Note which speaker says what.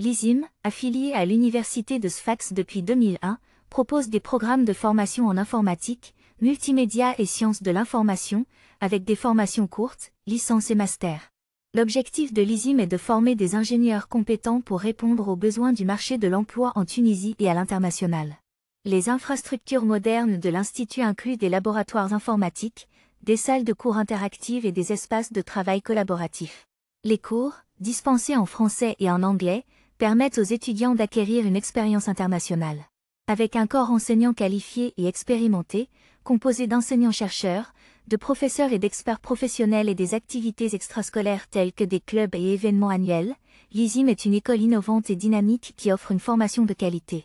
Speaker 1: L'ISIM, affilié à l'université de Sfax depuis 2001, propose des programmes de formation en informatique, multimédia et sciences de l'information, avec des formations courtes, licences et masters. L'objectif de l'ISIM est de former des ingénieurs compétents pour répondre aux besoins du marché de l'emploi en Tunisie et à l'international. Les infrastructures modernes de l'Institut incluent des laboratoires informatiques, des salles de cours interactives et des espaces de travail collaboratifs. Les cours, dispensés en français et en anglais, permettent aux étudiants d'acquérir une expérience internationale. Avec un corps enseignant qualifié et expérimenté, composé d'enseignants-chercheurs, de professeurs et d'experts professionnels et des activités extrascolaires telles que des clubs et événements annuels, l'ISIM est une école innovante et dynamique qui offre une formation de qualité.